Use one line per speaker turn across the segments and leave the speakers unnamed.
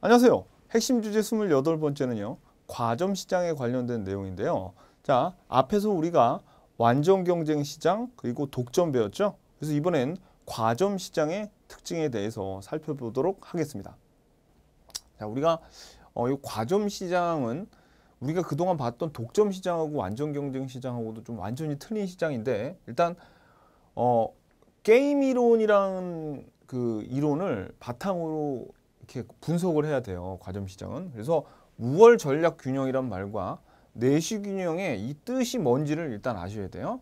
안녕하세요. 핵심 주제 28번째는요. 과점 시장에 관련된 내용인데요. 자, 앞에서 우리가 완전 경쟁 시장 그리고 독점 배웠죠? 그래서 이번엔 과점 시장의 특징에 대해서 살펴보도록 하겠습니다. 자, 우리가 어, 이 과점 시장은 우리가 그동안 봤던 독점 시장하고 완전 경쟁 시장하고도 좀 완전히 틀린 시장인데 일단 어, 게임 이론이라그 이론을 바탕으로 이렇게 분석을 해야 돼요. 과점 시장은. 그래서 우월 전략 균형이란 말과 내시 균형의 이 뜻이 뭔지를 일단 아셔야 돼요.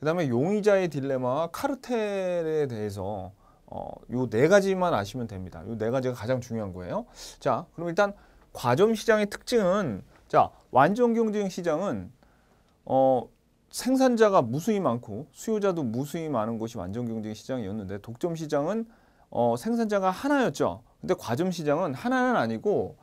그다음에 용의자의 딜레마와 카르텔에 대해서 어, 요네 가지만 아시면 됩니다. 요네 가지가 가장 중요한 거예요. 자, 그럼 일단 과점 시장의 특징은 자, 완전 경쟁 시장은 어, 생산자가 무수히 많고 수요자도 무수히 많은 곳이 완전 경쟁 시장이었는데 독점 시장은 어, 생산자가 하나였죠. 근데 과점 시장은 하나는 아니고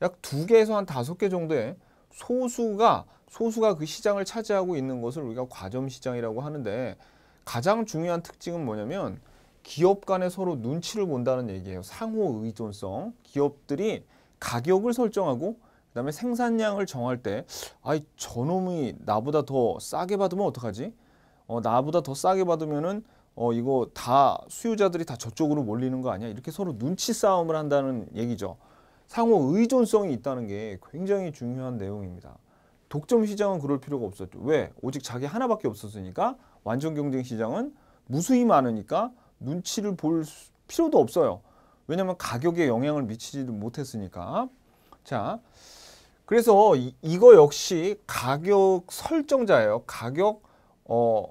약 두 개에서 한 다섯 개 정도의 소수가 소수가 그 시장을 차지하고 있는 것을 우리가 과점 시장이라고 하는데 가장 중요한 특징은 뭐냐면 기업 간에 서로 눈치를 본다는 얘기예요. 상호 의존성. 기업들이 가격을 설정하고 그다음에 생산량을 정할 때 아이 저놈이 나보다 더 싸게 받으면 어떡하지? 어 나보다 더 싸게 받으면은 어 이거 다 수요자들이 다 저쪽으로 몰리는 거 아니야? 이렇게 서로 눈치 싸움을 한다는 얘기죠. 상호 의존성이 있다는 게 굉장히 중요한 내용입니다. 독점 시장은 그럴 필요가 없었죠. 왜? 오직 자기 하나밖에 없었으니까 완전 경쟁 시장은 무수히 많으니까 눈치를 볼 필요도 없어요. 왜냐하면 가격에 영향을 미치지도 못했으니까. 자, 그래서 이, 거 역시 가격 설정자예요. 가격 어,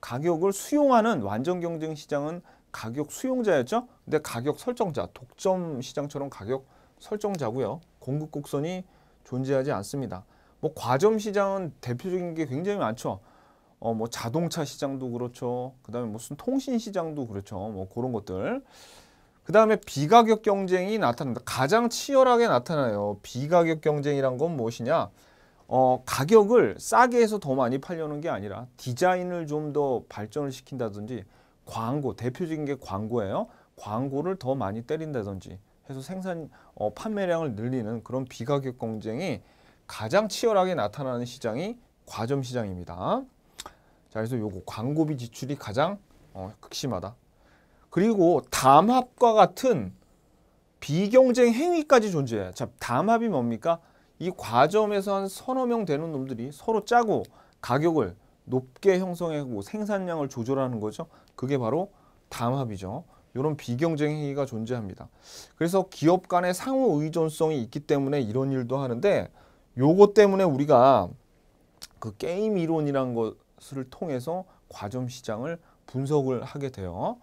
가격을 수용하는 완전 경쟁 시장은 가격 수용자였죠. 근데 가격 설정자, 독점 시장처럼 가격 설정자고요. 공급 곡선이 존재하지 않습니다. 뭐 과점 시장은 대표적인 게 굉장히 많죠. 어뭐 자동차 시장도 그렇죠. 그다음에 무슨 통신 시장도 그렇죠. 뭐 그런 것들. 그다음에 비가격 경쟁이 나타납니다. 가장 치열하게 나타나요. 비가격 경쟁이란 건 무엇이냐? 어, 가격을 싸게 해서 더 많이 팔려는 게 아니라 디자인을 좀 더 발전을 시킨다든지 광고, 대표적인 게 광고예요. 광고를 더 많이 때린다든지 해서 생산, 어, 판매량을 늘리는 그런 비가격 경쟁이 가장 치열하게 나타나는 시장이 과점 시장입니다. 자, 그래서 요거 광고비 지출이 가장 어, 극심하다. 그리고 담합과 같은 비경쟁 행위까지 존재해요. 자, 담합이 뭡니까? 이 과점에서 한 서너 명 되는 놈들이 서로 짜고 가격을 높게 형성하고 생산량을 조절하는 거죠. 그게 바로 담합이죠. 이런 비경쟁 행위가 존재합니다. 그래서 기업 간의 상호 의존성이 있기 때문에 이런 일도 하는데 요것 때문에 우리가 그 게임 이론이란 것을 통해서 과점 시장을 분석을 하게 돼요.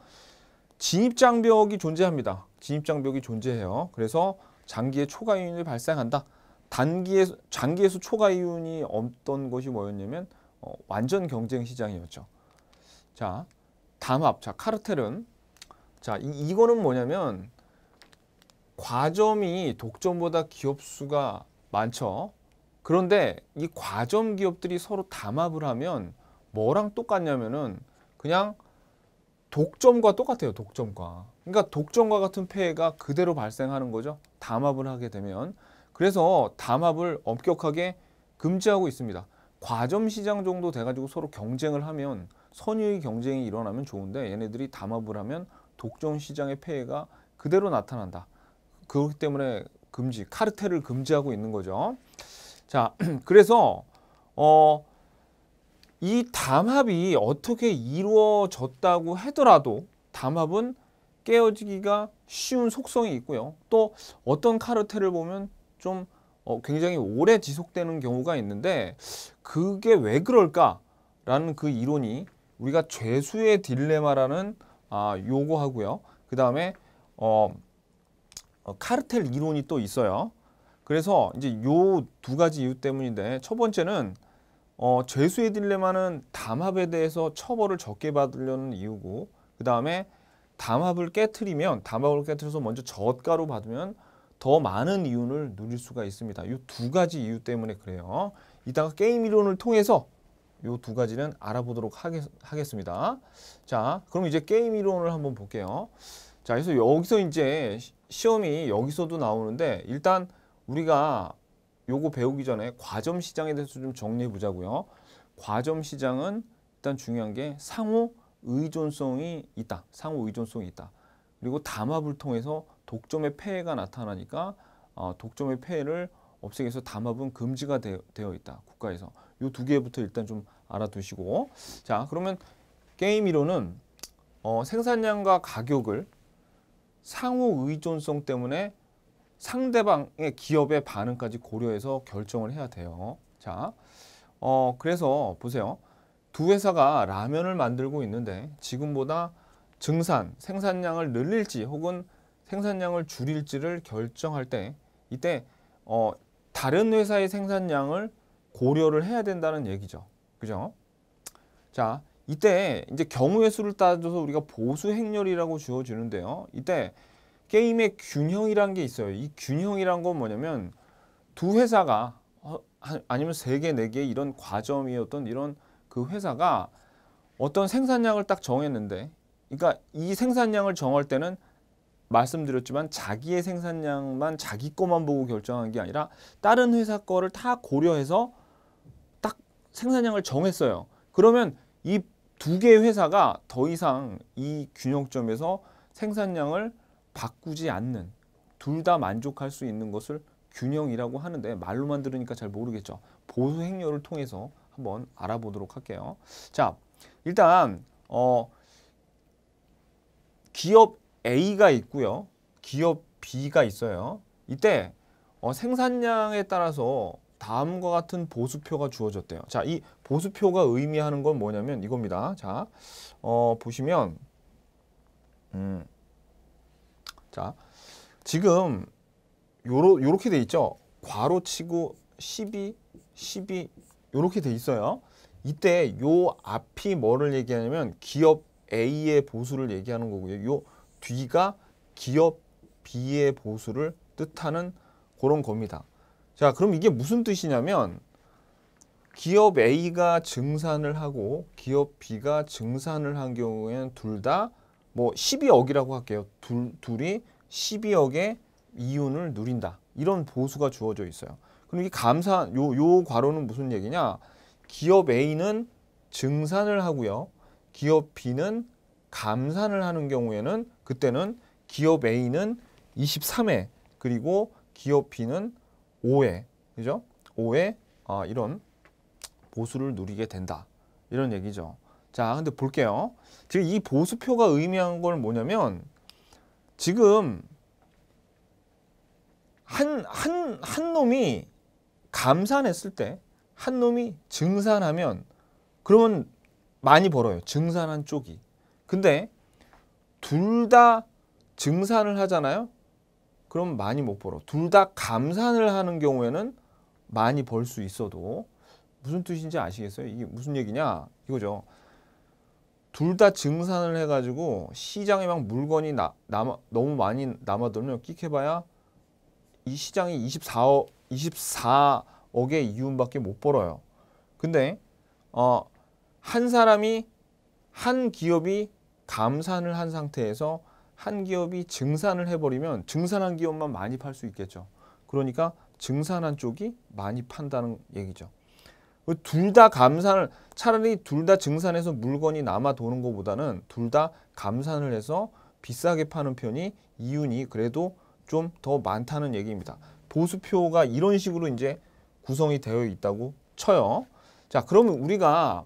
진입장벽이 존재합니다. 진입장벽이 존재해요. 그래서 장기의 초과 유인이 발생한다. 단기에 서 장기에서 초과 이윤이 없던 것이 뭐였냐면 어, 완전 경쟁 시장이었죠. 자, 담합, 자 카르텔은 자 이, 이거는 뭐냐면 과점이 독점보다 기업 수가 많죠. 그런데 이 과점 기업들이 서로 담합을 하면 뭐랑 똑같냐면은 그냥 독점과 똑같아요. 독점과. 그러니까 독점과 같은 폐해가 그대로 발생하는 거죠. 담합을 하게 되면. 그래서 담합을 엄격하게 금지하고 있습니다. 과점 시장 정도 돼가지고 서로 경쟁을 하면 선의의 경쟁이 일어나면 좋은데 얘네들이 담합을 하면 독점 시장의 폐해가 그대로 나타난다. 그렇기 때문에 금지, 카르텔을 금지하고 있는 거죠. 자, 그래서 어, 이 담합이 어떻게 이루어졌다고 하더라도 담합은 깨어지기가 쉬운 속성이 있고요. 또 어떤 카르텔을 보면 좀 어, 굉장히 오래 지속되는 경우가 있는데 그게 왜 그럴까라는 그 이론이 우리가 죄수의 딜레마라는 아, 요구하고요그 다음에 어, 어, 카르텔 이론이 또 있어요. 그래서 이제 요 두 가지 이유 때문인데 첫 번째는 어, 죄수의 딜레마는 담합에 대해서 처벌을 적게 받으려는 이유고 그 다음에 담합을 깨뜨리면 담합을 깨뜨려서 먼저 저가로 받으면 더 많은 이윤을 누릴 수가 있습니다. 이 두 가지 이유 때문에 그래요. 이따가 게임 이론을 통해서 이 두 가지는 알아보도록 하겠, 하겠습니다. 자, 그럼 이제 게임 이론을 한번 볼게요. 자, 그래서 여기서 이제 시험이 여기서도 나오는데 일단 우리가 요거 배우기 전에 과점 시장에 대해서 좀 정리해 보자고요. 과점 시장은 일단 중요한 게 상호 의존성이 있다. 상호 의존성이 있다. 그리고 담합을 통해서 독점의 폐해가 나타나니까 어, 독점의 폐해를 없애기 위해서 담합은 금지가 되, 어 있다. 국가에서. 이 두 개부터 일단 좀 알아두시고 자 그러면 게임 이론은 어, 생산량과 가격을 상호 의존성 때문에 상대방의 기업의 반응까지 고려해서 결정을 해야 돼요. 자, 어, 그래서 보세요. 두 회사가 라면을 만들고 있는데 지금보다 증산, 생산량을 늘릴지 혹은 생산량을 줄일지를 결정할 때 이때 어, 다른 회사의 생산량을 고려를 해야 된다는 얘기죠. 그죠? 자, 이때 이제 경우의 수를 따져서 우리가 보수 행렬이라고 주어지는데요. 이때 게임의 균형이란 게 있어요. 이 균형이란 건 뭐냐면 두 회사가 어, 아니면 세 개, 네 개 이런 과점이었던 이런 그 회사가 어떤 생산량을 딱 정했는데 그러니까 이 생산량을 정할 때는 말씀드렸지만 자기의 생산량만 자기 것만 보고 결정한 게 아니라 다른 회사 거를 다 고려해서 딱 생산량을 정했어요. 그러면 이 두 개의 회사가 더 이상 이 균형점에서 생산량을 바꾸지 않는 둘 다 만족할 수 있는 것을 균형이라고 하는데 말로만 들으니까 잘 모르겠죠. 보수 행렬을 통해서 한번 알아보도록 할게요. 자, 일단 어 기업 A가 있고요. 기업 B가 있어요. 이때 어, 생산량에 따라서 다음과 같은 보수표가 주어졌대요. 자, 이 보수표가 의미하는 건 뭐냐면 이겁니다. 자, 어, 보시면 음, 자, 지금 요러, 요렇게 돼 있죠. 괄호 치고 12, 12 요렇게 돼 있어요. 이때 요 앞이 뭐를 얘기하냐면 기업 A의 보수를 얘기하는 거고요. 요 B가 기업 비의 보수를 뜻하는 그런 겁니다. 자, 그럼 이게 무슨 뜻이냐면 기업 A가 증산을 하고 기업 B가 증산을 한 경우에는 둘 다 뭐 12억이라고 할게요. 둘, 둘이 12억의 이윤을 누린다. 이런 보수가 주어져 있어요. 그럼 이 감사 요요 과로는 무슨 얘기냐? 기업 A는 증산을 하고요. 기업 B는 감산을 하는 경우에는 그때는 기업 A는 23회 그리고 기업 B는 5회 그죠? 5회 아, 이런 보수를 누리게 된다. 이런 얘기죠. 자, 근데 볼게요. 지금 이 보수표가 의미한건 뭐냐면 지금 한, 한, 한 놈이 감산했을 때 한 놈이 증산하면 그러면 많이 벌어요. 증산한 쪽이. 근데 둘 다 증산을 하잖아요. 그럼 많이 못 벌어. 둘 다 감산을 하는 경우에는 많이 벌 수 있어도 무슨 뜻인지 아시겠어요? 이게 무슨 얘기냐? 이거죠. 둘 다 증산을 해가지고 시장에 막 물건이 나, 남아, 너무 많이 남아들면 끽해봐야 이 시장이 24억, 24억의 이윤밖에 못 벌어요. 근데 어, 한 사람이 한 기업이 감산을 한 상태에서 한 기업이 증산을 해버리면 증산한 기업만 많이 팔 수 있겠죠. 그러니까 증산한 쪽이 많이 판다는 얘기죠. 그 둘다 감산을 차라리 둘 다 증산해서 물건이 남아 도는 것보다는 둘 다 감산을 해서 비싸게 파는 편이 이윤이 그래도 좀 더 많다는 얘기입니다. 보수표가 이런 식으로 이제 구성이 되어 있다고 쳐요. 자, 그러면 우리가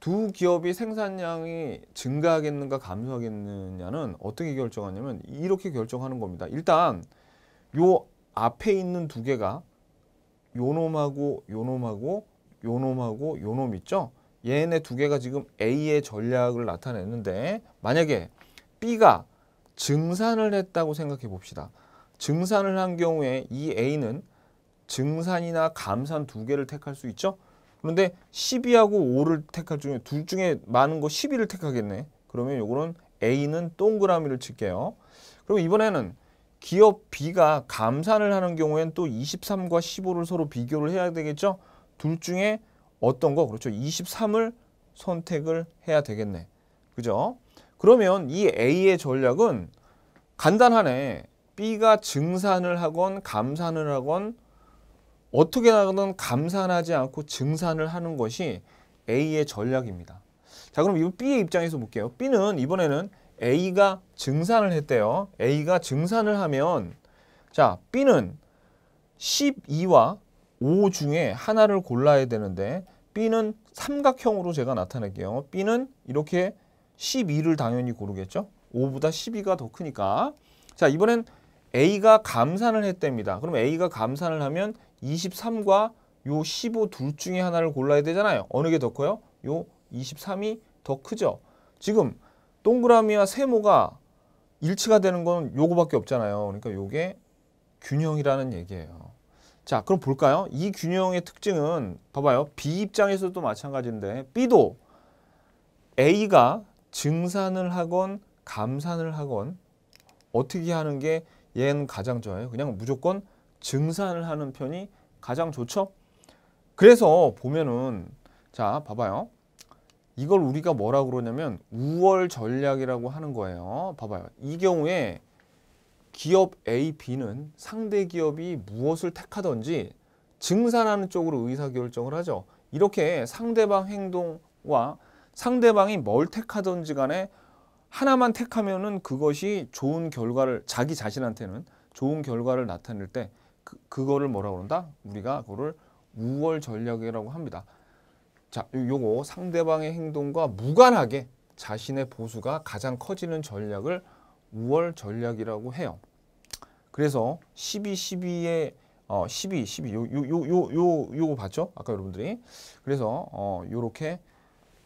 두 기업이 생산량이 증가하겠는가 감소하겠느냐는 어떻게 결정하냐면 이렇게 결정하는 겁니다. 일단 요 앞에 있는 두 개가 요놈하고 요놈하고 요놈하고 요놈 있죠? 얘네 두 개가 지금 A의 전략을 나타냈는데 만약에 B가 증산을 했다고 생각해 봅시다. 증산을 한 경우에 이 A는 증산이나 감산 두 개를 택할 수 있죠? 그런데 12하고 5를 택할 중에 둘 중에 많은 거 12를 택하겠네. 그러면 요거는 A는 동그라미를 칠게요. 그럼 이번에는 기업 B가 감산을 하는 경우엔 또 23과 15를 서로 비교를 해야 되겠죠. 둘 중에 어떤 거 그렇죠. 23을 선택을 해야 되겠네. 그죠? 그러면 이 A의 전략은 간단하네. B가 증산을 하건 감산을 하건 어떻게 나가든 감산하지 않고 증산을 하는 것이 A의 전략입니다. 자 그럼 이거 B의 입장에서 볼게요. B는 이번에는 A가 증산을 했대요. A가 증산을 하면 자 B는 12와 5 중에 하나를 골라야 되는데 B는 삼각형으로 제가 나타낼게요. B는 이렇게 12를 당연히 고르겠죠. 5보다 12가 더 크니까. 자 이번엔 A가 감산을 했답니다. 그럼 A가 감산을 하면 23과 요15 둘 중에 하나를 골라야 되잖아요. 어느 게 더 커요? 요 23이 더 크죠. 지금 동그라미와 세모가 일치가 되는 건 요거밖에 없잖아요. 그러니까 요게 균형이라는 얘기예요. 자, 그럼 볼까요? 이 균형의 특징은 봐봐요. B 입장에서도 마찬가지인데 B도 A가 증산을 하건 감산을 하건 어떻게 하는 게 얘는 가장 좋아요. 그냥 무조건 증산을 하는 편이 가장 좋죠. 그래서 보면은 자 봐봐요. 이걸 우리가 뭐라 그러냐면 우월 전략이라고 하는 거예요. 봐봐요. 이 경우에 기업 A, B는 상대 기업이 무엇을 택하든지 증산하는 쪽으로 의사결정을 하죠. 이렇게 상대방 행동과 상대방이 뭘 택하든지 간에 하나만 택하면은 그것이 좋은 결과를 자기 자신한테는 좋은 결과를 나타낼 때 그, 그거를 뭐라 고 그런다? 우리가 그거를 우월 전략이라고 합니다. 자, 요거 상대방의 행동과 무관하게 자신의 보수가 가장 커지는 전략을 우월 전략이라고 해요. 그래서 12, 12의 어, 12, 12, 요, 요, 요, 요, 요, 요거 봤죠? 아까 여러분들이. 그래서, 어, 요렇게,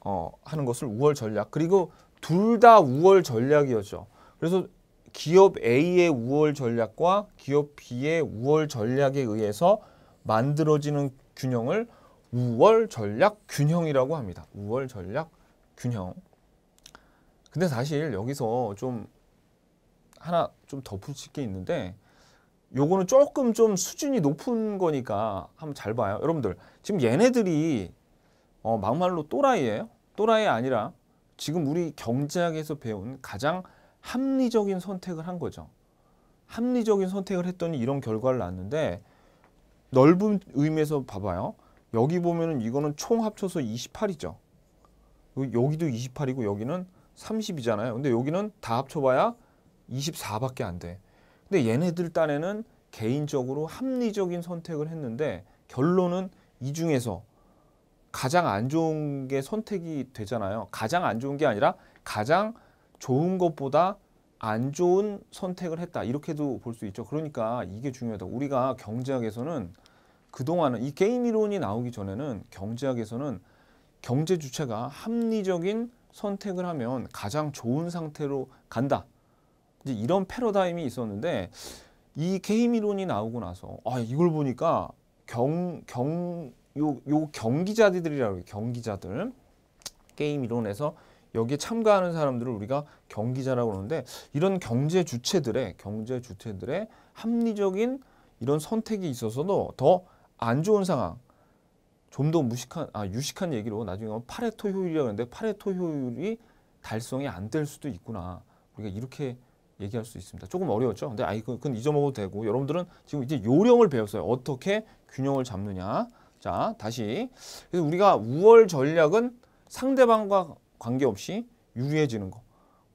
어, 하는 것을 우월 전략. 그리고 둘 다 우월 전략이었죠. 그래서 기업 A의 우월 전략과 기업 B의 우월 전략에 의해서 만들어지는 균형을 우월 전략 균형이라고 합니다. 우월 전략 균형. 근데 사실 여기서 좀 하나 좀 덧붙일 게 있는데 요거는 조금 좀 수준이 높은 거니까 한번 잘 봐요. 여러분들 지금 얘네들이 어, 막말로 또라이예요. 또라이 아니라 지금 우리 경제학에서 배운 가장 합리적인 선택을 한 거죠. 합리적인 선택을 했더니 이런 결과를 낳는데 넓은 의미에서 봐봐요. 여기 보면은 이거는 총 합쳐서 28이죠. 그 여기도 28이고 여기는 30이잖아요. 근데 여기는 다 합쳐봐야 24밖에 안 돼. 근데 얘네들 딴에는 개인적으로 합리적인 선택을 했는데 결론은 이 중에서 가장 안 좋은 게 선택이 되잖아요. 가장 안 좋은 게 아니라 가장 좋은 것보다 안 좋은 선택을 했다 이렇게도 볼 수 있죠. 그러니까 이게 중요하다. 우리가 경제학에서는 그동안은 이 게임 이론이 나오기 전에는 경제학에서는 경제 주체가 합리적인 선택을 하면 가장 좋은 상태로 간다. 이제 이런 패러다임이 있었는데 이 게임 이론이 나오고 나서 아 이걸 보니까 경 경요요 경기자들이라고 해요. 경기자들 게임 이론에서 여기에 참가하는 사람들을 우리가 경기자라고 그러는데 이런 경제 주체들의 경제 주체들의 합리적인 이런 선택이 있어서도 더 안 좋은 상황 좀 더 무식한 아 유식한 얘기로 나중에 파레토 뭐 효율이라고 하는데 파레토 효율이 달성이 안 될 수도 있구나 우리가 이렇게 얘기할 수 있습니다. 조금 어려웠죠. 근데 아이 그건 잊어먹어도 되고 여러분들은 지금 이제 요령을 배웠어요. 어떻게 균형을 잡느냐. 자 다시 그래서 우리가 우월 전략은 상대방과 관계없이 유리해지는 거.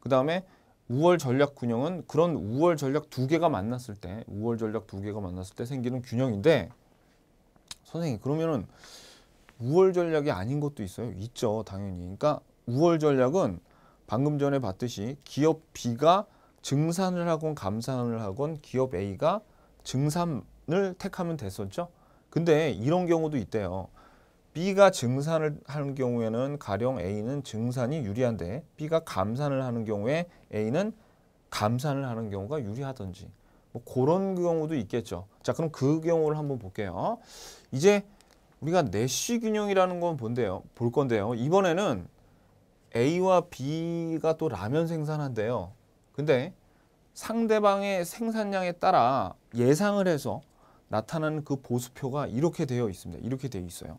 그 다음에 우월 전략 균형은 그런 우월 전략 두 개가 만났을 때 우월 전략 두 개가 만났을 때 생기는 균형인데 선생님 그러면은 우월 전략이 아닌 것도 있어요. 있죠 당연히. 그러니까 우월 전략은 방금 전에 봤듯이 기업 B가 증산을 하건 감산을 하건 기업 A가 증산을 택하면 됐었죠. 근데 이런 경우도 있대요. B가 증산을 하는 경우에는 가령 A는 증산이 유리한데 B가 감산을 하는 경우에 A는 감산을 하는 경우가 유리하든지 뭐 그런 경우도 있겠죠. 자 그럼 그 경우를 한번 볼게요. 이제 우리가 내쉬 균형이라는 건 본데요. 볼 건데요. 이번에는 A와 B가 또 라면 생산한대요. 근데 상대방의 생산량에 따라 예상을 해서 나타나는 그 보수표가 이렇게 되어 있습니다. 이렇게 되어 있어요.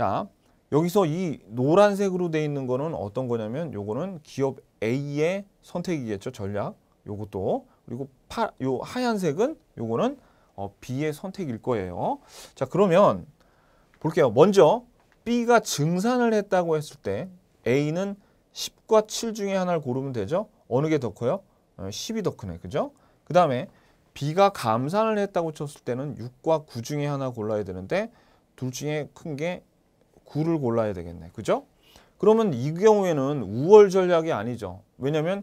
자, 여기서 이 노란색으로 돼 있는 거는 어떤 거냐면 요거는 기업 A의 선택이겠죠. 전략. 요것도. 그리고 파, 요 하얀색은 요거는 어, B의 선택일 거예요. 자, 그러면 볼게요. 먼저 B가 증산을 했다고 했을 때 A는 10과 7 중에 하나를 고르면 되죠. 어느 게 더 커요? 10이 어, 더 크네. 그죠? 그 다음에 B가 감산을 했다고 쳤을 때는 6과 9 중에 하나 골라야 되는데 둘 중에 큰게 9를 골라야 되겠네. 그죠? 그러면 이 경우에는 우월 전략이 아니죠. 왜냐면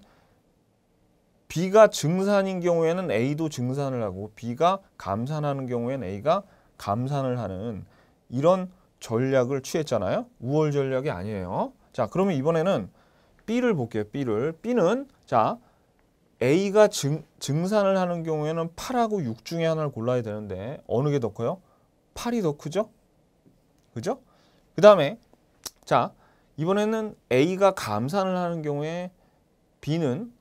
B가 증산인 경우에는 A도 증산을 하고 B가 감산하는 경우에는 A가 감산을 하는 이런 전략을 취했잖아요. 우월 전략이 아니에요. 자, 그러면 이번에는 B를 볼게요. B를. B는 자 A가 증, 증산을 하는 경우에는 8하고 6 중에 하나를 골라야 되는데 어느 게 더 커요? 8이 더 크죠? 그죠? 그 다음에 자 이번에는 A가 감산을 하는 경우에 B는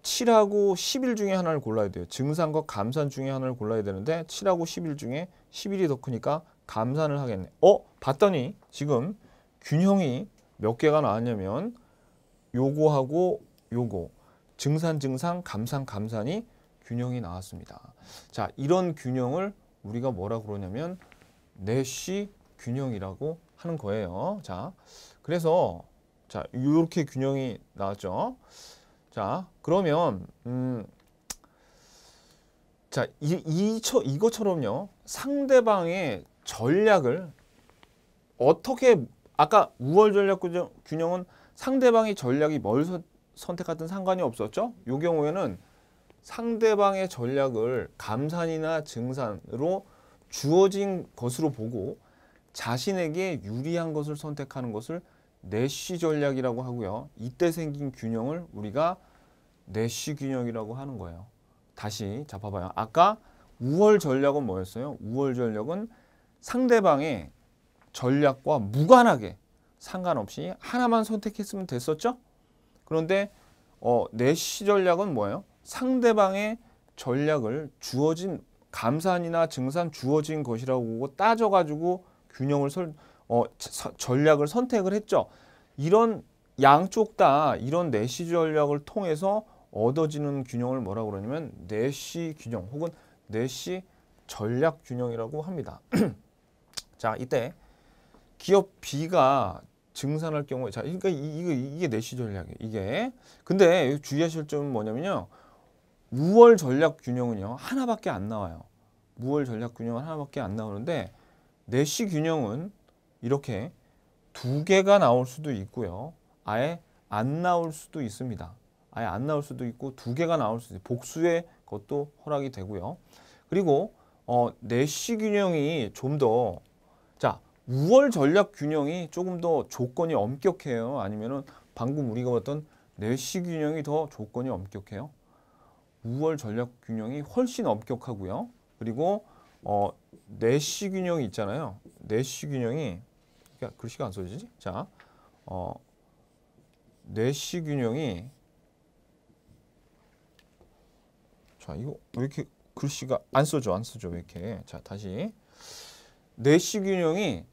7하고 11 중에 하나를 골라야 돼요. 증산과 감산 중에 하나를 골라야 되는데 7하고 11 중에 11이 더 크니까 감산을 하겠네. 어? 봤더니 지금 균형이 몇 개가 나왔냐면 요거하고 요거 증산 증상 감산 감산이 균형이 나왔습니다. 자 이런 균형을 우리가 뭐라 그러냐면 내쉬 균형이라고 하는 거예요. 자, 그래서 자 이렇게 균형이 나왔죠. 자, 그러면 음, 자 이, 이 처, 이것처럼요 상대방의 전략을 어떻게 아까 우월 전략 균형은 상대방의 전략이 뭘 선, 선택하든 상관이 없었죠. 이 경우에는 상대방의 전략을 감산이나 증산으로 주어진 것으로 보고 자신에게 유리한 것을 선택하는 것을 내쉬 전략이라고 하고요. 이때 생긴 균형을 우리가 내쉬 균형이라고 하는 거예요. 다시 잡아봐요. 아까 우월 전략은 뭐였어요? 우월 전략은 상대방의 전략과 무관하게 상관없이 하나만 선택했으면 됐었죠? 그런데 어, 내쉬 전략은 뭐예요? 상대방의 전략을 주어진 감산이나 증산 주어진 것이라고 따져가지고 균형을 설, 어, 전략을 선택을 했죠. 이런 양쪽 다 이런 내시 전략을 통해서 얻어지는 균형을 뭐라고 그러냐면 내시 균형 혹은 내시 전략 균형이라고 합니다. 자, 이때 기업 B가 증산할 경우에 자, 그러니까 이, 이거 이게 내시 전략이에요. 이게. 근데 주의하실 점은 뭐냐면요. 우월 전략 균형은요. 하나밖에 안 나와요. 무월 전략 균형은 하나밖에 안 나오는데 내시 균형은 이렇게 두 개가 나올 수도 있고요. 아예 안 나올 수도 있습니다. 아예 안 나올 수도 있고 두 개가 나올 수도 있고 복수의 것도 허락이 되고요. 그리고 어, 내시 균형이 좀 더 자, 우월 전략 균형이 조금 더 조건이 엄격해요. 아니면은 방금 우리가 봤던 내시 균형이 더 조건이 엄격해요. 우월 전략 균형이 훨씬 엄격하고요. 그리고 어, 내쉬 균형이 있잖아요. 내쉬 균형이 그 글씨가 안 써지지? 자, 어, 내쉬 균형이 자 이거 왜 이렇게 글씨가 안 써져 안 써져 왜 이렇게 자 다시 내쉬 균형이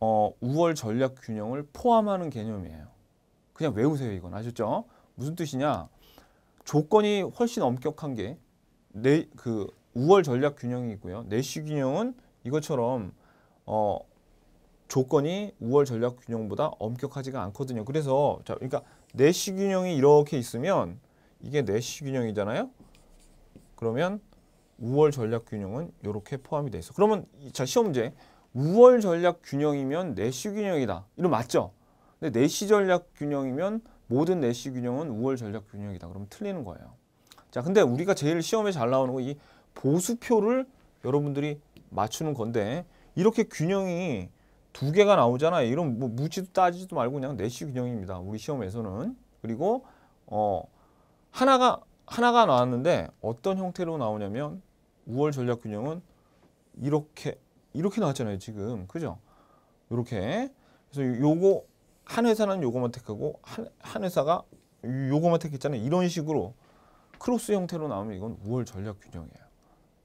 어, 우월 전략 균형을 포함하는 개념이에요. 그냥 외우세요 이건 아셨죠? 무슨 뜻이냐? 조건이 훨씬 엄격한 게내그 우월 전략 균형이고요. 있 내쉬 균형은 이것처럼 어, 조건이 우월 전략 균형보다 엄격하지가 않거든요. 그래서 자, 그러니까 내쉬 균형이 이렇게 있으면 이게 내쉬 균형이잖아요. 그러면 우월 전략 균형은 이렇게 포함이 돼 있어. 그러면 자 시험 문제 우월 전략 균형이면 내쉬 균형이다. 이거 맞죠? 근데 내쉬 전략 균형이면 모든 내쉬 균형은 우월 전략 균형이다. 그럼 틀리는 거예요. 자, 근데 우리가 제일 시험에 잘 나오는 거이 보수표를 여러분들이 맞추는 건데 이렇게 균형이 두 개가 나오잖아요. 이런 뭐 무지도 따지지도 말고 그냥 내시 균형입니다. 우리 시험에서는. 그리고 어 하나가 하나가 나왔는데 어떤 형태로 나오냐면 우월 전략 균형은 이렇게 이렇게 나왔잖아요, 지금. 그죠? 이렇게. 그래서 요거 한 회사는 요거만 택하고 한, 한 회사가 요거만 택했잖아요. 이런 식으로 크로스 형태로 나오면 이건 우월 전략 균형이에요.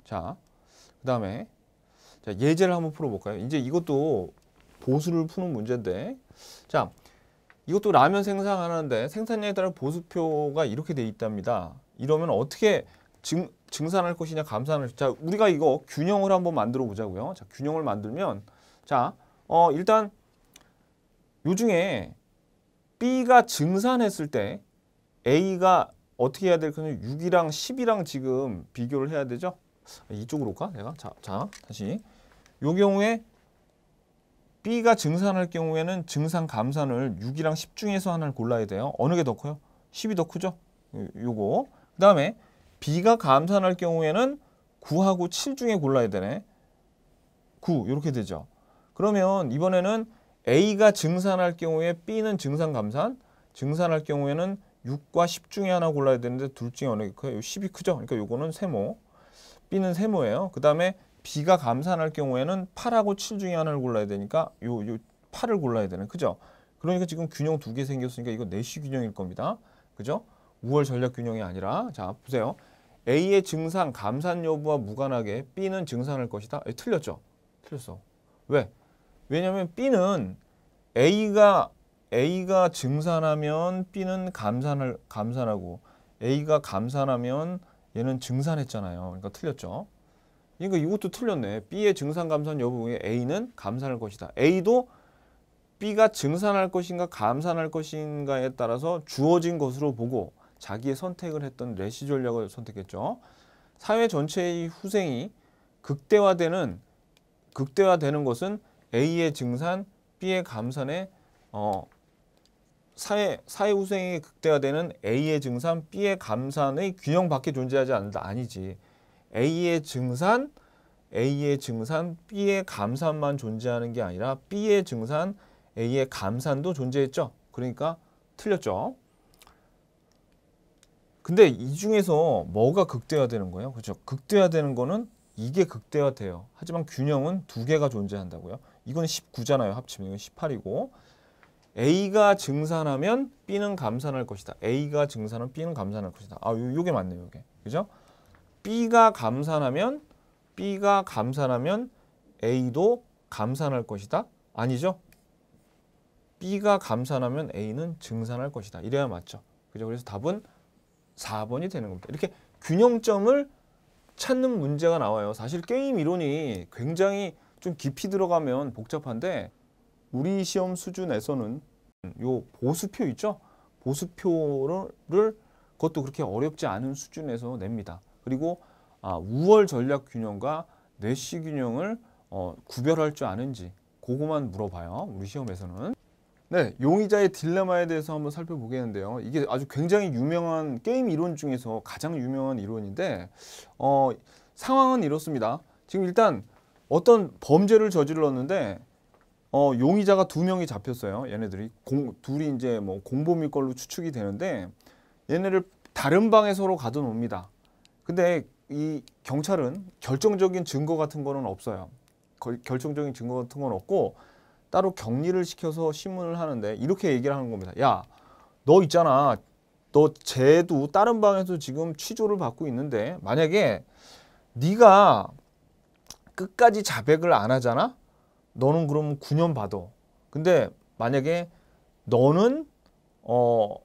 자, 그 다음에 예제를 한번 풀어볼까요? 이제 이것도 보수를 푸는 문제인데 자, 이것도 라면 생산하는데 생산량에 따라 보수표가 이렇게 돼 있답니다. 이러면 어떻게 증, 증산할 것이냐 감산을 자 우리가 이거 균형을 한번 만들어 보자고요. 자 균형을 만들면 자 어, 일단 요 중에 B가 증산했을 때 A가 어떻게 해야 될 거냐 6이랑 10이랑 지금 비교를 해야 되죠. 이쪽으로 올까? 내가 자, 자 다시 요 경우에 B가 증산할 경우에는 증산 감산을 6이랑 10 중에서 하나를 골라야 돼요. 어느 게 더 커요? 10이 더 크죠? 요거. 그 다음에 B가 감산할 경우에는 9하고 7 중에 골라야 되네. 9 이렇게 되죠. 그러면 이번에는 A가 증산할 경우에 B는 증산 감산, 증산할 경우에는 6과 10 중에 하나 골라야 되는데 둘 중에 어느 게 커요? 10이 크죠? 그러니까 요거는 세모. B는 세모예요. 그 다음에 B가 감산할 경우에는 8하고 7 중에 하나를 골라야 되니까 요, 요 8을 골라야 되는 그죠? 그러니까 지금 균형 두 개 생겼으니까 이거 내시 네 균형일 겁니다. 그죠? 우월 전략 균형이 아니라 자 보세요. A의 증상 감산 여부와 무관하게 B는 증산할 것이다. 에, 예, 틀렸죠? 틀렸어. 왜? 왜냐하면 B는 A가 A가 증산하면 B는 감산을 감산하고 A가 감산하면 얘는 증산했잖아요. 그러니까 틀렸죠. 그러니까 이것도 틀렸네. B의 증산 감산 여부에 A는 감산할 것이다. A도 B가 증산할 것인가 감산할 것인가에 따라서 주어진 것으로 보고 자기의 선택을 했던 레시 전략을 선택했죠. 사회 전체의 후생이 극대화되는 극대화되는 것은 A의 증산, B의 감산에 어, 사회 사회 후생이 극대화되는 A의 증산, B의 감산의 균형 밖에 존재하지 않는다 아니지. A의 증산, A의 증산, B의 감산만 존재하는 게 아니라 B의 증산, A의 감산도 존재했죠. 그러니까 틀렸죠. 근데 이 중에서 뭐가 극대화되는 거예요? 그렇죠. 극대화되는 거는 이게 극대화돼요. 하지만 균형은 두 개가 존재한다고요. 이건 19잖아요. 합치면 이건 18이고 A가 증산하면 B는 감산할 것이다. A가 증산하면 B는 감산할 것이다. 아, 요, 게 맞네요, 요게. 그죠? B가 감산하면 B가 감산하면 A도 감산할 것이다? 아니죠? B가 감산하면 A는 증산할 것이다. 이래야 맞죠. 그죠? 그래서 답은 4번이 되는 겁니다. 이렇게 균형점을 찾는 문제가 나와요. 사실 게임 이론이 굉장히 좀 깊이 들어가면 복잡한데 우리 시험 수준에서는 음, 요 보수표 있죠? 보수표를 그것도 그렇게 어렵지 않은 수준에서 냅니다. 그리고 아, 우월 전략 균형과 내시 균형을 어, 구별할 줄 아는지 그거만 물어봐요. 우리 시험에서는. 네, 용의자의 딜레마에 대해서 한번 살펴보겠는데요. 이게 아주 굉장히 유명한 게임 이론 중에서 가장 유명한 이론인데 어, 상황은 이렇습니다. 지금 일단 어떤 범죄를 저질렀는데 어, 용의자가 두 명이 잡혔어요. 얘네들이 공, 둘이 이제 뭐 공범일 걸로 추측이 되는데 얘네를 다른 방에 서로 가둬놉니다. 근데 이 경찰은 결정적인 증거 같은 거는 없어요. 걸, 결정적인 증거 같은 건 없고 따로 격리를 시켜서 신문을 하는데 이렇게 얘기를 하는 겁니다. 야, 너 있잖아. 너 쟤도 다른 방에서 지금 취조를 받고 있는데 만약에 네가 끝까지 자백을 안 하잖아? 너는 그럼 9년 받아. 근데 만약에 너는 어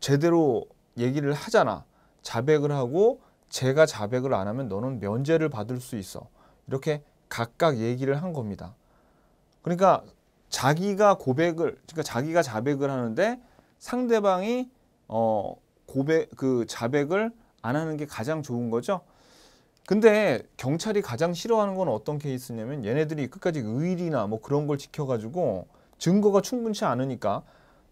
제대로 얘기를 하잖아. 자백을 하고 제가 자백을 안 하면 너는 면제를 받을 수 있어. 이렇게 각각 얘기를 한 겁니다. 그러니까 자기가 고백을 그러니까 자기가 자백을 하는데 상대방이 어 고백 그 자백을 안 하는 게 가장 좋은 거죠. 근데 경찰이 가장 싫어하는 건 어떤 케이스냐면 얘네들이 끝까지 의리나 뭐 그런 걸 지켜가지고 증거가 충분치 않으니까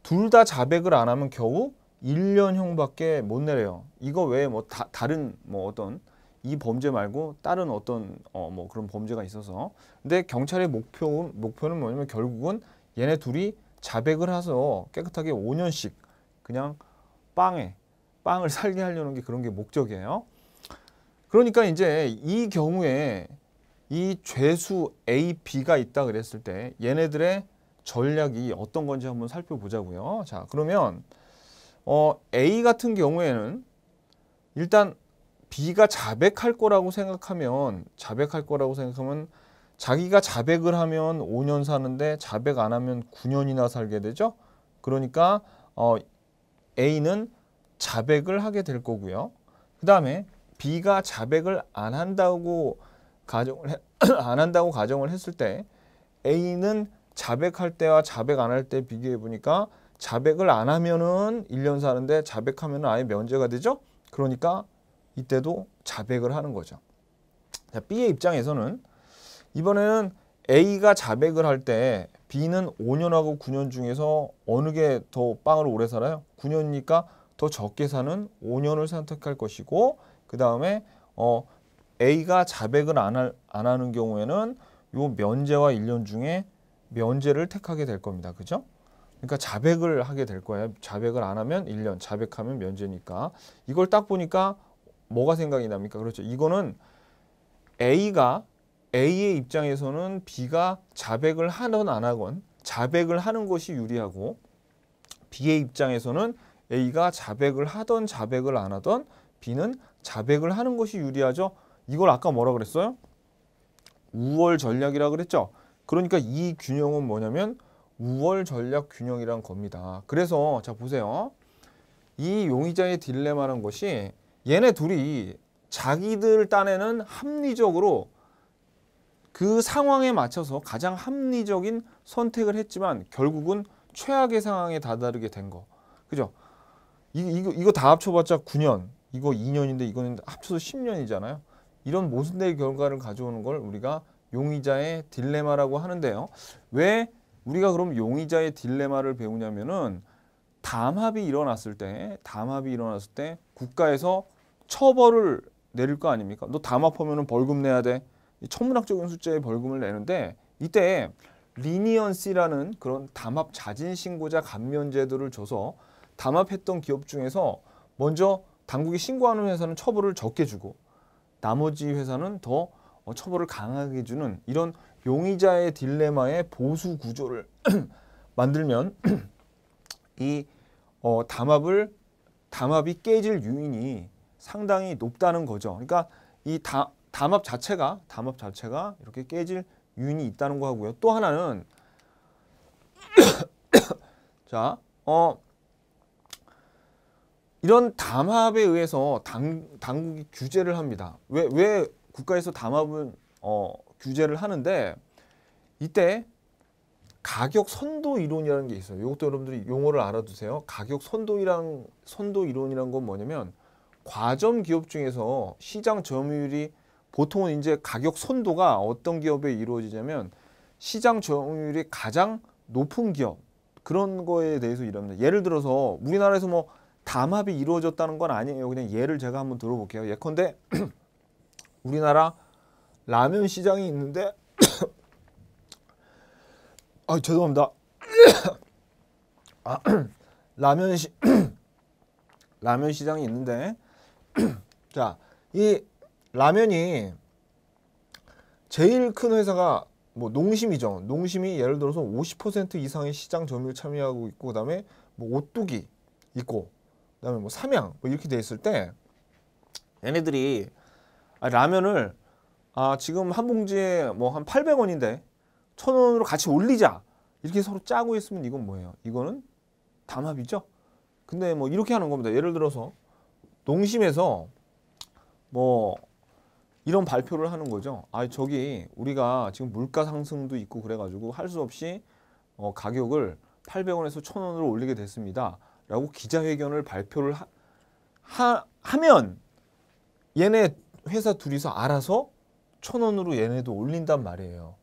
둘 다 자백을 안 하면 겨우 1년형밖에 못 내려요. 이거 외에 뭐 다, 다른 뭐 어떤 이 범죄 말고 다른 어떤 어 뭐 그런 범죄가 있어서 근데 경찰의 목표 목표는 뭐냐면 결국은 얘네 둘이 자백을 해서 깨끗하게 5년씩 그냥 빵에 빵을 살게 하려는 게 그런 게 목적이에요. 그러니까 이제 이 경우에 이 죄수 A, B가 있다 그랬을 때 얘네들의 전략이 어떤 건지 한번 살펴보자고요. 자, 그러면 어, A 같은 경우에는 일단 B가 자백할 거라고 생각하면 자백할 거라고 생각하면 자기가 자백을 하면 5년 사는데 자백 안 하면 9년이나 살게 되죠. 그러니까 어, A는 자백을 하게 될 거고요. 그 다음에 B가 자백을 안 한다고 가정을 해, 안 한다고 가정을 했을 때 A는 자백할 때와 자백 안 할 때 비교해 보니까 자백을 안 하면은 1년 사는데 자백하면 아예 면제가 되죠. 그러니까 이때도 자백을 하는 거죠. 자, B의 입장에서는 이번에는 A가 자백을 할 때 B는 5년하고 9년 중에서 어느 게 더 빵을 오래 살아요? 9년이니까 더 적게 사는 5년을 선택할 것이고 그 다음에 어, A가 자백을 안, 할, 안 하는 경우에는 이 면제와 1년 중에 면제를 택하게 될 겁니다. 그죠? 그러니까 자백을 하게 될 거예요. 자백을 안 하면 일년 자백하면 면제니까. 이걸 딱 보니까 뭐가 생각이 납니까? 그렇죠. 이거는 A가 A의 입장에서는 B가 자백을 하든 안 하건 자백을 하는 것이 유리하고 B의 입장에서는 A가 자백을 하던 자백을 안 하던 B는 자백을 하는 것이 유리하죠. 이걸 아까 뭐라 그랬어요? 우월 전략이라 그랬죠. 그러니까 이 균형은 뭐냐면 우월 전략 균형이란 겁니다. 그래서 자 보세요. 이 용의자의 딜레마라는 것이 얘네 둘이 자기들 딴에는 합리적으로 그 상황에 맞춰서 가장 합리적인 선택을 했지만 결국은 최악의 상황에 다다르게 된 거. 그죠? 이, 이거, 이거 다 합쳐봤자 9년. 이거 2년인데 이거는 합쳐서 10년이잖아요. 이런 모순된 결과를 가져오는 걸 우리가 용의자의 딜레마라고 하는데요. 왜 우리가 그럼 용의자의 딜레마를 배우냐면은 담합이 일어났을 때 담합이 일어났을 때 국가에서 처벌을 내릴 거 아닙니까? 너 담합하면은 벌금 내야 돼. 천문학적인 숫자의 벌금을 내는데 이때 리니언시라는 그런 담합 자진 신고자 감면 제도를 줘서 담합했던 기업 중에서 먼저 당국이 신고하는 회사는 처벌을 적게 주고 나머지 회사는 더 어, 처벌을 강하게 주는 이런 용의자의 딜레마의 보수 구조를 만들면 이 어, 담합을 담합이 깨질 유인이 상당히 높다는 거죠. 그러니까 이 다, 담합 자체가 담합 자체가 이렇게 깨질 유인이 있다는 거 하고요. 또 하나는 자, 어 이런 담합에 의해서 당, 당국이 규제를 합니다. 왜, 왜 국가에서 담합은 어, 규제를 하는데 이때 가격 선도 이론이라는 게 있어요. 이것도 여러분들이 용어를 알아두세요. 가격 선도이란 선도 이론이란 건 뭐냐면 과점 기업 중에서 시장 점유율이 보통은 이제 가격 선도가 어떤 기업에 이루어지냐면 시장 점유율이 가장 높은 기업 그런 거에 대해서 이합니다 예를 들어서 우리나라에서 뭐 담합이 이루어졌다는 건 아니에요. 그냥 예를 제가 한번 들어볼게요. 예컨대 우리나라 라면 시장이 있는데 아 죄송합니다. 아, 라면 시 라면 시장이 있는데 자이 라면이 제일 큰 회사가 뭐 농심이죠. 농심이 예를 들어서 50% 이상의 시장 점유율 참여하고 있고 그다음에 뭐 오뚜기 있고 그다음에 뭐 삼양 뭐 이렇게 돼 있을 때 얘네들이 아, 라면을 아 지금 한 봉지에 뭐 한 800원인데 1000원으로 같이 올리자 이렇게 서로 짜고 있으면 이건 뭐예요? 이거는 담합이죠. 근데 뭐 이렇게 하는 겁니다. 예를 들어서 농심에서 뭐 이런 발표를 하는 거죠. 아 저기 우리가 지금 물가 상승도 있고 그래가지고 할 수 없이 어, 가격을 800원에서 1000원으로 올리게 됐습니다. 라고 기자회견을 발표를 하, 하, 하면 얘네 회사 둘이서 알아서 천 원으로 얘네도 올린단 말이에요.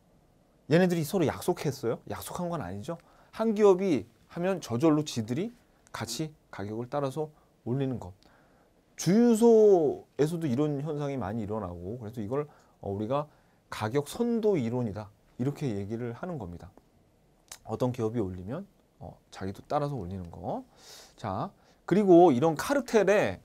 얘네들이 서로 약속했어요? 약속한 건 아니죠. 한 기업이 하면 저절로 지들이 같이 가격을 따라서 올리는 것. 주유소에서도 이런 현상이 많이 일어나고 그래서 이걸 어, 우리가 가격 선도 이론이다. 이렇게 얘기를 하는 겁니다. 어떤 기업이 올리면 어, 자기도 따라서 올리는 거. 자, 그리고 이런 카르텔의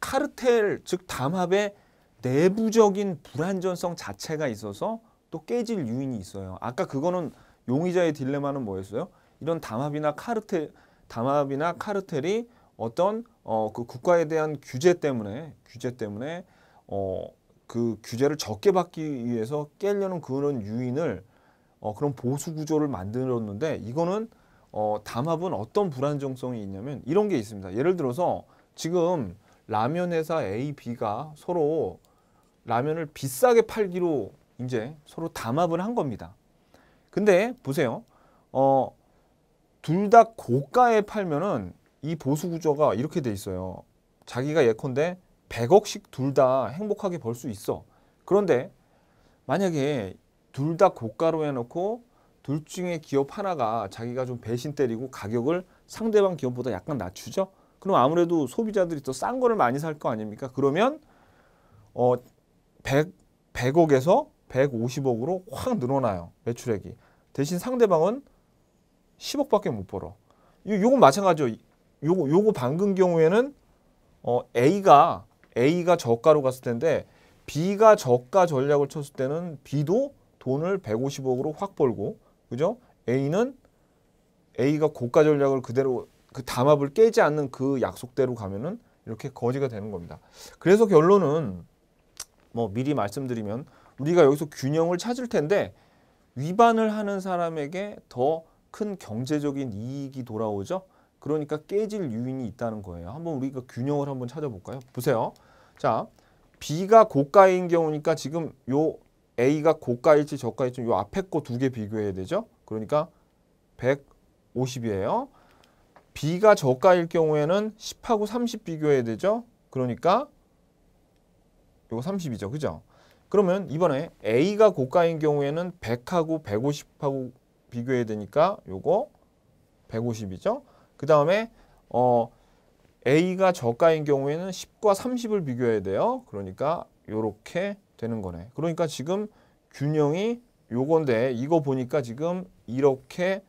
카르텔 즉 담합의 내부적인 불안전성 자체가 있어서 또 깨질 유인이 있어요. 아까 그거는 용의자의 딜레마는 뭐였어요? 이런 담합이나 카르텔 담합이나 카르텔이 어떤 어, 그 국가에 대한 규제 때문에 규제 때문에 어, 그 규제를 적게 받기 위해서 깨려는 그런 유인을 어, 그런 보수 구조를 만들었는데 이거는 어, 담합은 어떤 불안정성이 있냐면 이런 게 있습니다. 예를 들어서 지금 라면 회사 A, B가 서로 라면을 비싸게 팔기로 이제 서로 담합을 한 겁니다. 근데 보세요. 어, 둘 다 고가에 팔면은 이 보수 구조가 이렇게 돼 있어요. 자기가 예컨대 100억씩 둘 다 행복하게 벌 수 있어. 그런데 만약에 둘다 고가로 해놓고 둘 중에 기업 하나가 자기가 좀 배신 때리고 가격을 상대방 기업보다 약간 낮추죠. 그럼 아무래도 소비자들이 더 싼 거를 많이 살 거 아닙니까? 그러면 어 100, 100억에서 150억으로 확 늘어나요. 매출액이. 대신 상대방은 10억밖에 못 벌어. 이 요건 마찬가지죠. 요거 요거 방금 경우에는 어 A가 A가 저가로 갔을 텐데 B가 저가 전략을 쳤을 때는 B도 돈을 150억으로 확 벌고 그죠? A는 A가 고가 전략을 그대로 그 담합을 깨지 않는 그 약속대로 가면은 이렇게 거지가 되는 겁니다. 그래서 결론은 뭐 미리 말씀드리면 우리가 여기서 균형을 찾을 텐데 위반을 하는 사람에게 더 큰 경제적인 이익이 돌아오죠. 그러니까 깨질 유인이 있다는 거예요. 한번 우리가 균형을 한번 찾아볼까요? 보세요. 자, B가 고가인 경우니까 지금 요 A가 고가일지 저가일지 요 앞에 거 두 개 비교해야 되죠. 그러니까 150이에요. B가 저가일 경우에는 10하고 30 비교해야 되죠. 그러니까 이거 30이죠. 그죠? 그러면 이번에 A가 고가인 경우에는 100하고 150하고 비교해야 되니까 이거 150이죠. 그 다음에 어 A가 저가인 경우에는 10과 30을 비교해야 돼요. 그러니까 이렇게 되는 거네. 그러니까 지금 균형이 요건데 이거 보니까 지금 이렇게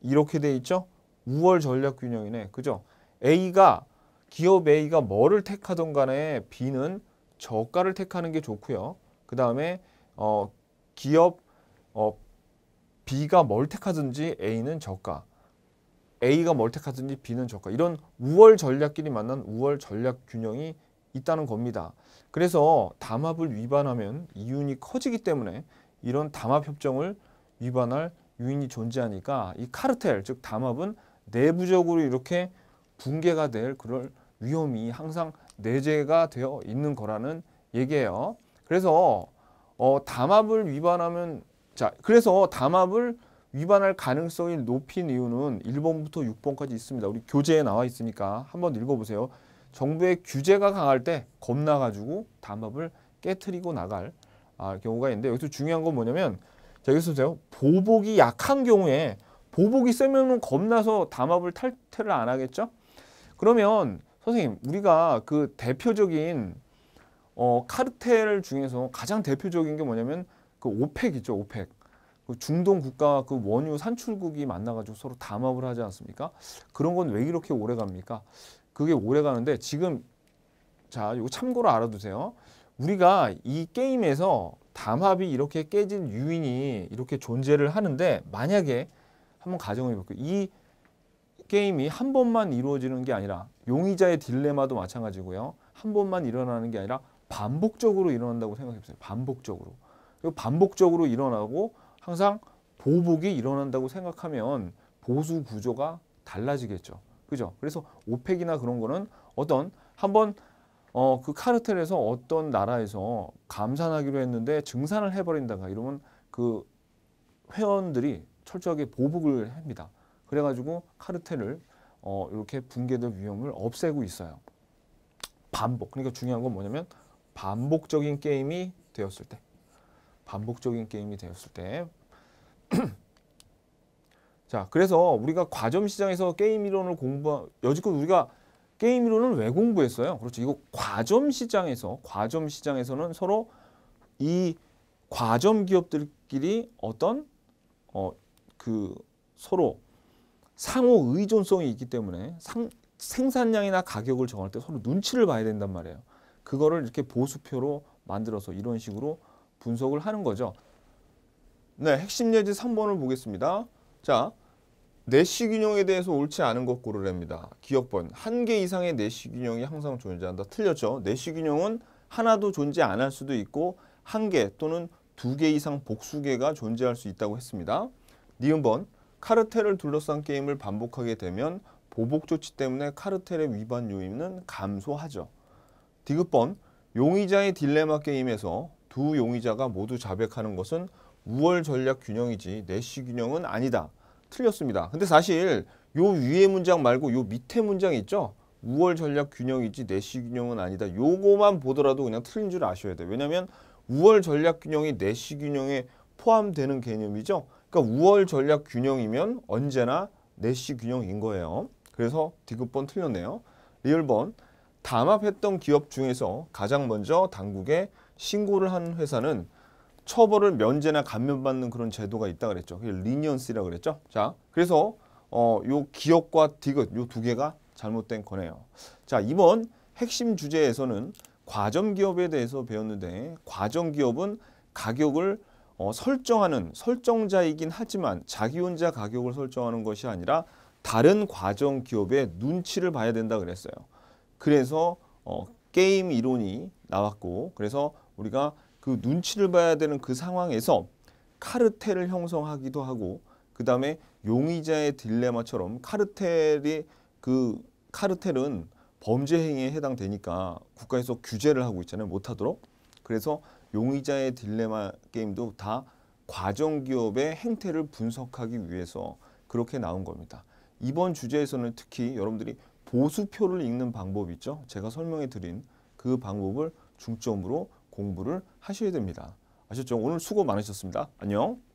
이렇게 돼 있죠? 우월 전략 균형이네. 그죠? A가 기업 A가 뭐를 택하던 간에 B는 저가를 택하는 게 좋고요. 그 다음에 어, 기업 어, B가 뭘 택하든지 A는 저가 A가 뭘 택하든지 B는 저가 이런 우월 전략끼리 만난 우월 전략 균형이 있다는 겁니다. 그래서 담합을 위반하면 이윤이 커지기 때문에 이런 담합 협정을 위반할 유인이 존재하니까 이 카르텔 즉 담합은 내부적으로 이렇게 붕괴가 될 그럴 위험이 항상 내재가 되어 있는 거라는 얘기예요. 그래서 어, 담합을 위반하면 자 그래서 담합을 위반할 가능성이 높인 이유는 1번부터 6번까지 있습니다. 우리 교재에 나와 있으니까 한번 읽어보세요. 정부의 규제가 강할 때 겁나가지고 담합을 깨트리고 나갈 아, 경우가 있는데 여기서 중요한 건 뭐냐면 자, 여기서 보세요. 보복이 약한 경우에 보복이 세면 겁나서 담합을 탈퇴를 안 하겠죠? 그러면 선생님 우리가 그 대표적인 어, 카르텔 중에서 가장 대표적인 게 뭐냐면 그 오펙이죠. 오펙. 그 중동 국가 그 원유 산출국이 만나가지고 서로 담합을 하지 않습니까? 그런 건 왜 이렇게 오래 갑니까? 그게 오래 가는데 지금 자 이거 참고로 알아두세요. 우리가 이 게임에서 담합이 이렇게 깨진 유인이 이렇게 존재를 하는데 만약에 한번 가정을 해볼게요. 이 게임이 한 번만 이루어지는 게 아니라 용의자의 딜레마도 마찬가지고요. 한 번만 일어나는 게 아니라 반복적으로 일어난다고 생각해보세요. 반복적으로. 그리고 반복적으로 일어나고 항상 보복이 일어난다고 생각하면 보수 구조가 달라지겠죠. 그죠? 그래서 오펙이나 그런 거는 어떤 한번 어, 그 카르텔에서 어떤 나라에서 감산하기로 했는데 증산을 해버린다가 이러면 그 회원들이 철저하게 보복을 합니다. 그래가지고 카르텔을 어, 이렇게 붕괴될 위험을 없애고 있어요. 반복. 그러니까 중요한 건 뭐냐면 반복적인 게임이 되었을 때. 반복적인 게임이 되었을 때 자, 그래서 우리가 과점 시장에서 게임 이론을 공부 한 여지껏 우리가 게임 이론을 왜 공부했어요? 그렇죠. 이거 과점 시장에서 과점 시장에서는 서로 이 과점 기업들끼리 어떤 어 그 서로 상호 의존성이 있기 때문에 상, 생산량이나 가격을 정할 때 서로 눈치를 봐야 된단 말이에요. 그거를 이렇게 보수표로 만들어서 이런 식으로 분석을 하는 거죠. 네, 핵심 예제 3번을 보겠습니다. 자, 내시 균형에 대해서 옳지 않은 것 고르랍니다. 기억번 한 개 이상의 내시 균형이 항상 존재한다. 틀렸죠. 내시 균형은 하나도 존재 안 할 수도 있고 한 개 또는 두 개 이상 복수개가 존재할 수 있다고 했습니다. 니은번 카르텔을 둘러싼 게임을 반복하게 되면 보복 조치 때문에 카르텔의 위반 요인은 감소하죠. 디귿번 용의자의 딜레마 게임에서 두 용의자가 모두 자백하는 것은 우월 전략 균형이지 내시 균형은 아니다. 틀렸습니다. 근데 사실 요 위에 문장 말고 요 밑에 문장 있죠? 우월 전략 균형이지 내시 균형은 아니다. 요거만 보더라도 그냥 틀린 줄 아셔야 돼요. 왜냐면 우월 전략 균형이 내시 균형에 포함되는 개념이죠. 그러니까 우월 전략 균형이면 언제나 내시 균형인 거예요. 그래서 디귿번 틀렸네요. 리얼번 담합했던 기업 중에서 가장 먼저 당국에 신고를 한 회사는 처벌을 면제나 감면받는 그런 제도가 있다 그랬죠. 그게 리니언스라고 그랬죠. 자, 그래서 어, 요 기업과 디귿 요 두 개가 잘못된 거네요. 자, 이번 핵심 주제에서는 과점 기업에 대해서 배웠는데 과점 기업은 가격을 어, 설정하는 설정자이긴 하지만 자기 혼자 가격을 설정하는 것이 아니라 다른 과정 기업의 눈치를 봐야 된다 그랬어요. 그래서 어, 게임 이론이 나왔고 그래서 우리가 그 눈치를 봐야 되는 그 상황에서 카르텔을 형성하기도 하고 그 다음에 용의자의 딜레마처럼 카르텔이 그 카르텔은 범죄 행위에 해당되니까 국가에서 규제를 하고 있잖아요 못하도록 그래서 용의자의 딜레마 게임도 다 과정 기업의 행태를 분석하기 위해서 그렇게 나온 겁니다. 이번 주제에서는 특히 여러분들이 보수표를 읽는 방법 있죠. 제가 설명해 드린 그 방법을 중점으로 공부를 하셔야 됩니다. 아셨죠? 오늘 수고 많으셨습니다. 안녕.